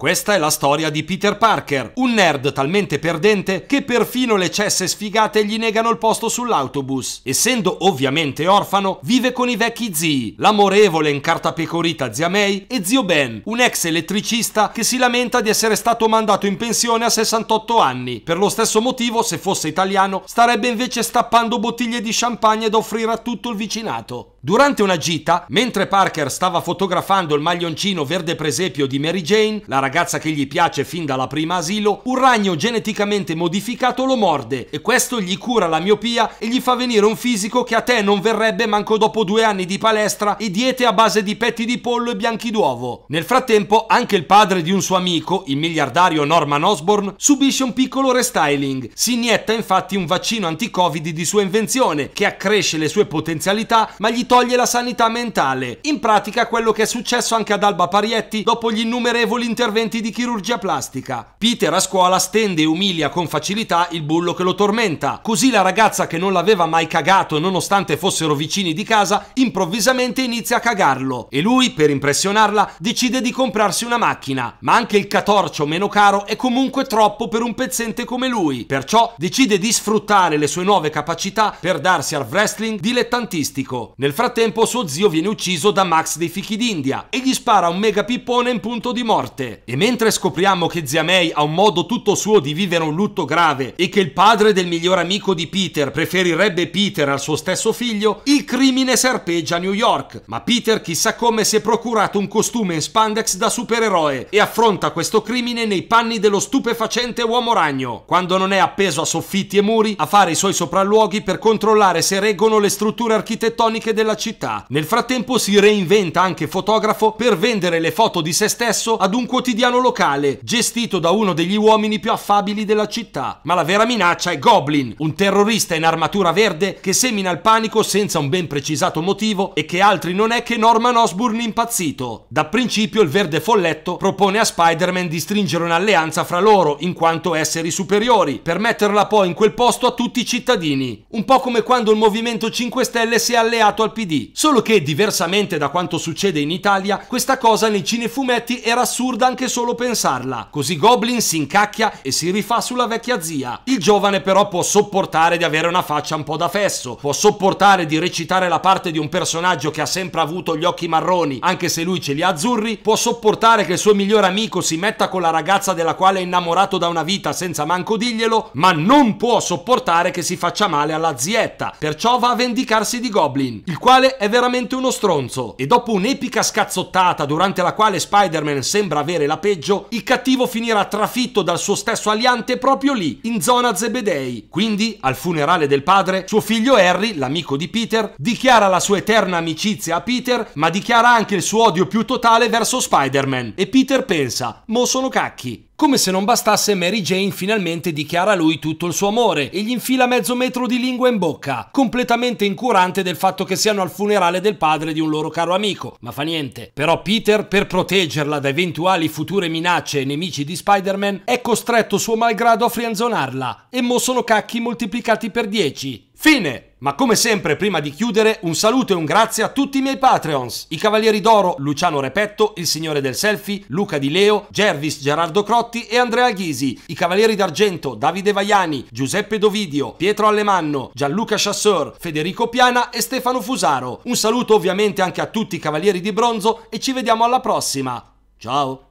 Questa è la storia di Peter Parker, un nerd talmente perdente che perfino le cesse sfigate gli negano il posto sull'autobus. Essendo ovviamente orfano, vive con i vecchi zii, l'amorevole incartapecorita zia May e zio Ben, un ex elettricista che si lamenta di essere stato mandato in pensione a 68 anni. Per lo stesso motivo, se fosse italiano, starebbe invece stappando bottiglie di champagne da offrire a tutto il vicinato. Durante una gita, mentre Parker stava fotografando il maglioncino verde presepio di Mary Jane, la ragazza ragazza che gli piace fin dalla prima asilo, un ragno geneticamente modificato lo morde e questo gli cura la miopia e gli fa venire un fisico che a te non verrebbe manco dopo due anni di palestra e diete a base di petti di pollo e bianchi d'uovo. Nel frattempo anche il padre di un suo amico, il miliardario Norman Osborn, subisce un piccolo restyling. Si inietta infatti un vaccino anti-covid di sua invenzione che accresce le sue potenzialità ma gli toglie la sanità mentale. In pratica quello che è successo anche ad Alba Parietti dopo gli innumerevoli interventi interventi di chirurgia plastica. Peter a scuola stende e umilia con facilità il bullo che lo tormenta, così la ragazza che non l'aveva mai cagato nonostante fossero vicini di casa, improvvisamente inizia a cagarlo e lui, per impressionarla, decide di comprarsi una macchina, ma anche il catorcio meno caro è comunque troppo per un pezzente come lui, perciò decide di sfruttare le sue nuove capacità per darsi al wrestling dilettantistico. Nel frattempo suo zio viene ucciso da Max dei Fichi d'India e gli spara un mega pippone in punto di morte e mentre scopriamo che zia May ha un modo tutto suo di vivere un lutto grave e che il padre del miglior amico di Peter preferirebbe Peter al suo stesso figlio, il crimine serpeggia a New York. Ma Peter chissà come si è procurato un costume in spandex da supereroe e affronta questo crimine nei panni dello stupefacente uomo ragno, quando non è appeso a soffitti e muri a fare i suoi sopralluoghi per controllare se reggono le strutture architettoniche della città. Nel frattempo si reinventa anche fotografo per vendere le foto di se stesso ad un quotidiano quotidiano locale, gestito da uno degli uomini più affabili della città. Ma la vera minaccia è Goblin, un terrorista in armatura verde che semina il panico senza un ben precisato motivo e che altri non è che Norman Osborn impazzito. Da principio il verde folletto propone a Spider-Man di stringere un'alleanza fra loro, in quanto esseri superiori, per metterla poi in quel posto a tutti i cittadini. Un po' come quando il Movimento 5 Stelle si è alleato al PD. Solo che, diversamente da quanto succede in Italia, questa cosa nei cinefumetti era assurda anche anche solo pensarla. Così Goblin si incacchia e si rifà sulla vecchia zia. Il giovane però può sopportare di avere una faccia un po' da fesso, può sopportare di recitare la parte di un personaggio che ha sempre avuto gli occhi marroni, anche se lui ce li ha azzurri, può sopportare che il suo migliore amico si metta con la ragazza della quale è innamorato da una vita senza manco diglielo, ma non può sopportare che si faccia male alla zietta, perciò va a vendicarsi di Goblin, il quale è veramente uno stronzo. E dopo un'epica scazzottata durante la quale Spider-Man sembra avere la peggio, il cattivo finirà trafitto dal suo stesso aliante proprio lì, in zona Zebedei. Quindi, al funerale del padre, suo figlio Harry, l'amico di Peter, dichiara la sua eterna amicizia a Peter, ma dichiara anche il suo odio più totale verso Spider-Man. E Peter pensa, mo sono cacchi. Come se non bastasse, Mary Jane finalmente dichiara a lui tutto il suo amore e gli infila mezzo metro di lingua in bocca, completamente incurante del fatto che siano al funerale del padre di un loro caro amico. Ma fa niente. Però Peter, per proteggerla da eventuali future minacce e nemici di Spider-Man, è costretto suo malgrado a frianzonarla. E mo sono cacchi moltiplicati per 10. Fine! Ma come sempre, prima di chiudere, un saluto e un grazie a tutti i miei Patreons, i Cavalieri d'Oro, Luciano Repetto, il Signore del Selfie, Luca Di Leo, Jervis Gerardo Crotti e Andrea Ghisi, i Cavalieri d'Argento, Davide Vaiani, Giuseppe Dovidio, Pietro Alemanno, Gianluca Chasseur, Federico Piana e Stefano Fusaro. Un saluto ovviamente anche a tutti i Cavalieri di Bronzo e ci vediamo alla prossima. Ciao!